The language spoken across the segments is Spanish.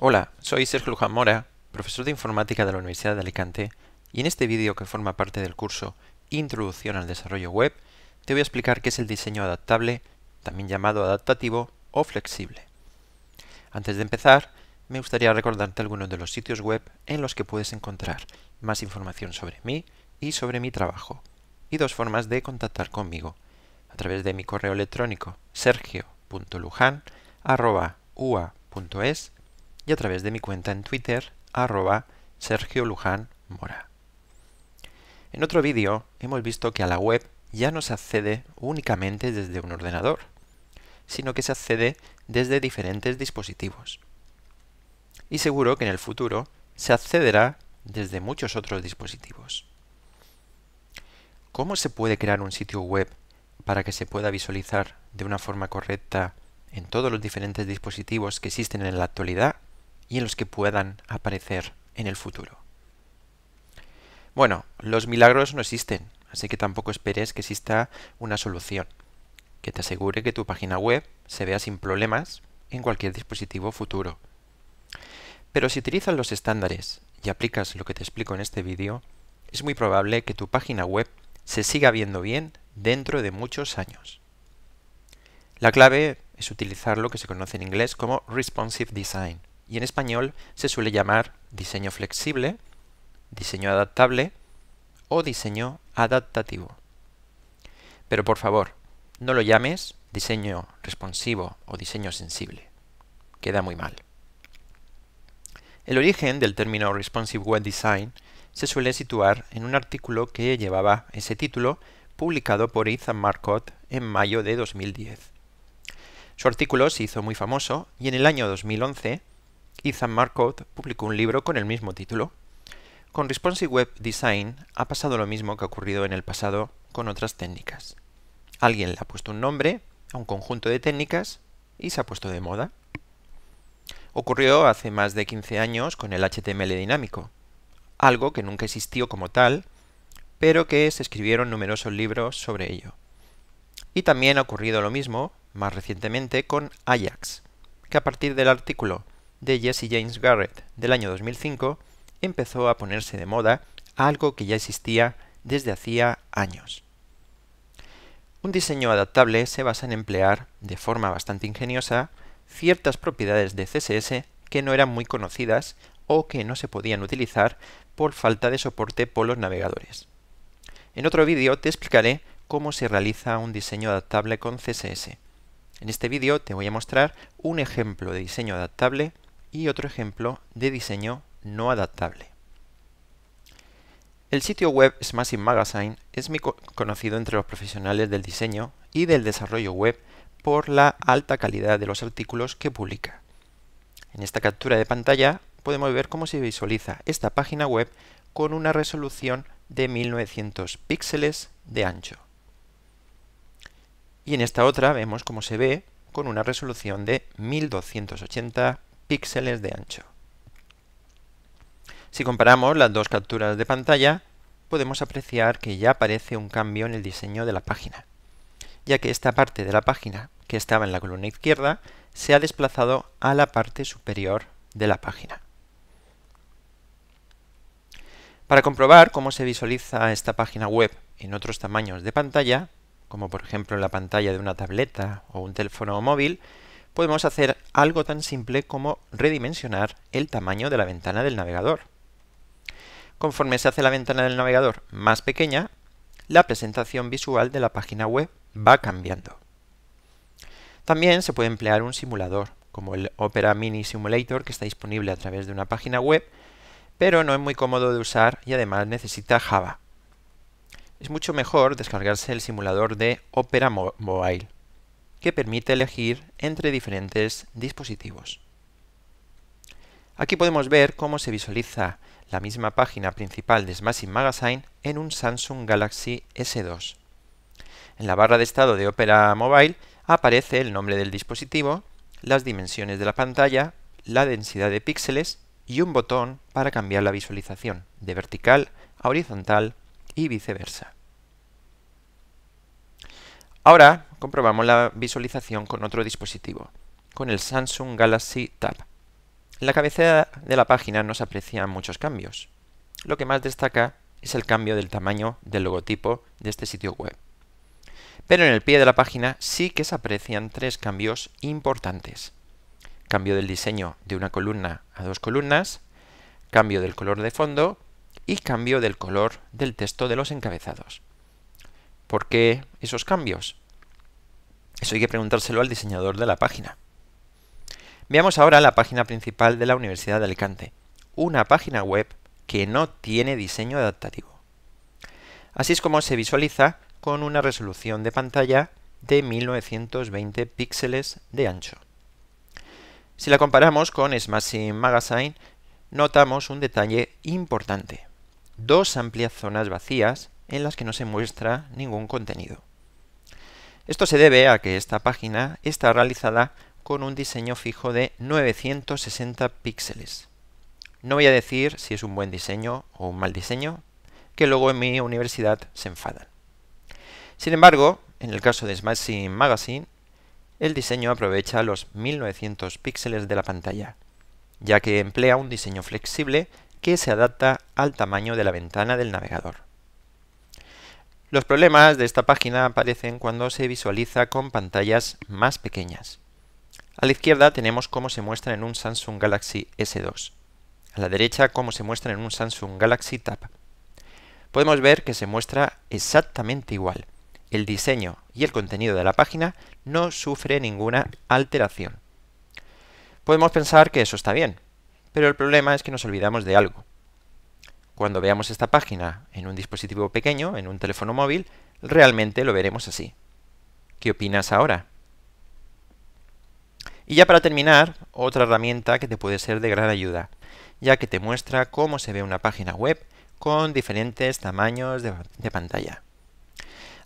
Hola, soy Sergio Luján Mora, profesor de informática de la Universidad de Alicante, y en este vídeo que forma parte del curso Introducción al Desarrollo Web, te voy a explicar qué es el diseño adaptable, también llamado adaptativo o flexible. Antes de empezar, me gustaría recordarte algunos de los sitios web en los que puedes encontrar más información sobre mí y sobre mi trabajo, y dos formas de contactar conmigo, a través de mi correo electrónico sergio.luján.ua.es y a través de mi cuenta en Twitter, arroba Sergio Luján Mora. En otro vídeo hemos visto que a la web ya no se accede únicamente desde un ordenador, sino que se accede desde diferentes dispositivos. Y seguro que en el futuro se accederá desde muchos otros dispositivos. ¿Cómo se puede crear un sitio web para que se pueda visualizar de una forma correcta en todos los diferentes dispositivos que existen en la actualidad? y en los que puedan aparecer en el futuro. Bueno, los milagros no existen, así que tampoco esperes que exista una solución que te asegure que tu página web se vea sin problemas en cualquier dispositivo futuro. Pero si utilizas los estándares y aplicas lo que te explico en este vídeo, es muy probable que tu página web se siga viendo bien dentro de muchos años. La clave es utilizar lo que se conoce en inglés como responsive design, y en español se suele llamar diseño flexible, diseño adaptable o diseño adaptativo. Pero por favor, no lo llames diseño responsivo o diseño sensible. Queda muy mal. El origen del término Responsive Web Design se suele situar en un artículo que llevaba ese título publicado por Ethan Marcotte en mayo de 2010. Su artículo se hizo muy famoso y en el año 2011 Ethan Marcotte publicó un libro con el mismo título. Con Responsive Web Design ha pasado lo mismo que ha ocurrido en el pasado con otras técnicas. Alguien le ha puesto un nombre a un conjunto de técnicas y se ha puesto de moda. Ocurrió hace más de 15 años con el HTML dinámico, algo que nunca existió como tal, pero que se escribieron numerosos libros sobre ello. Y también ha ocurrido lo mismo, más recientemente, con Ajax, que a partir del artículo de Jesse James Garrett del año 2005 empezó a ponerse de moda algo que ya existía desde hacía años. Un diseño adaptable se basa en emplear, de forma bastante ingeniosa, ciertas propiedades de CSS que no eran muy conocidas o que no se podían utilizar por falta de soporte por los navegadores. En otro vídeo te explicaré cómo se realiza un diseño adaptable con CSS. En este vídeo te voy a mostrar un ejemplo de diseño adaptable y otro ejemplo de diseño no adaptable. El sitio web Smashing Magazine es muy conocido entre los profesionales del diseño y del desarrollo web por la alta calidad de los artículos que publica. En esta captura de pantalla podemos ver cómo se visualiza esta página web con una resolución de 1900 píxeles de ancho. Y en esta otra vemos cómo se ve con una resolución de 1280 píxeles de ancho. Si comparamos las dos capturas de pantalla, podemos apreciar que ya aparece un cambio en el diseño de la página, ya que esta parte de la página que estaba en la columna izquierda se ha desplazado a la parte superior de la página. Para comprobar cómo se visualiza esta página web en otros tamaños de pantalla, como por ejemplo la pantalla de una tableta o un teléfono móvil, podemos hacer algo tan simple como redimensionar el tamaño de la ventana del navegador. Conforme se hace la ventana del navegador más pequeña, la presentación visual de la página web va cambiando. También se puede emplear un simulador, como el Opera Mini Simulator que está disponible a través de una página web, pero no es muy cómodo de usar y además necesita Java. Es mucho mejor descargarse el simulador de Opera Mobile que permite elegir entre diferentes dispositivos. Aquí podemos ver cómo se visualiza la misma página principal de Smashing Magazine en un Samsung Galaxy S2. En la barra de estado de Opera Mobile aparece el nombre del dispositivo, las dimensiones de la pantalla, la densidad de píxeles y un botón para cambiar la visualización de vertical a horizontal y viceversa. Ahora comprobamos la visualización con otro dispositivo, con el Samsung Galaxy Tab. En la cabecera de la página no se aprecian muchos cambios. Lo que más destaca es el cambio del tamaño del logotipo de este sitio web. Pero en el pie de la página sí que se aprecian tres cambios importantes. Cambio del diseño de una columna a dos columnas, cambio del color de fondo y cambio del color del texto de los encabezados. ¿Por qué esos cambios? Eso hay que preguntárselo al diseñador de la página. Veamos ahora la página principal de la Universidad de Alicante, una página web que no tiene diseño adaptativo. Así es como se visualiza con una resolución de pantalla de 1920 píxeles de ancho. Si la comparamos con Smashing Magazine, notamos un detalle importante. Dos amplias zonas vacías en las que no se muestra ningún contenido. Esto se debe a que esta página está realizada con un diseño fijo de 960 píxeles. No voy a decir si es un buen diseño o un mal diseño, que luego en mi universidad se enfadan. Sin embargo, en el caso de Smashing Magazine, el diseño aprovecha los 1900 píxeles de la pantalla, ya que emplea un diseño flexible que se adapta al tamaño de la ventana del navegador. Los problemas de esta página aparecen cuando se visualiza con pantallas más pequeñas. A la izquierda tenemos cómo se muestra en un Samsung Galaxy S2. A la derecha cómo se muestra en un Samsung Galaxy Tab. Podemos ver que se muestra exactamente igual. El diseño y el contenido de la página no sufre ninguna alteración. Podemos pensar que eso está bien, pero el problema es que nos olvidamos de algo. Cuando veamos esta página en un dispositivo pequeño, en un teléfono móvil, realmente lo veremos así. ¿Qué opinas ahora? Y ya para terminar, otra herramienta que te puede ser de gran ayuda, ya que te muestra cómo se ve una página web con diferentes tamaños de, pantalla.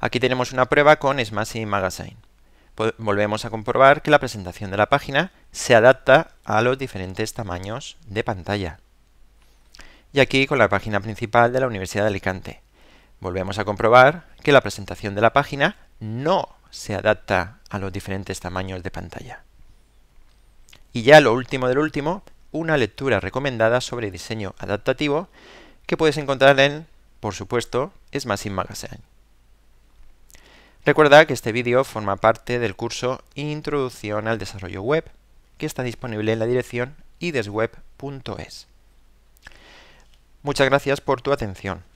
Aquí tenemos una prueba con Smashing Magazine. Volvemos a comprobar que la presentación de la página se adapta a los diferentes tamaños de pantalla y aquí con la página principal de la Universidad de Alicante. Volvemos a comprobar que la presentación de la página no se adapta a los diferentes tamaños de pantalla. Y ya lo último del último, una lectura recomendada sobre diseño adaptativo que puedes encontrar en, por supuesto, Smashing Magazine. Recuerda que este vídeo forma parte del curso Introducción al Desarrollo Web, que está disponible en la dirección idesweb.es. Muchas gracias por tu atención.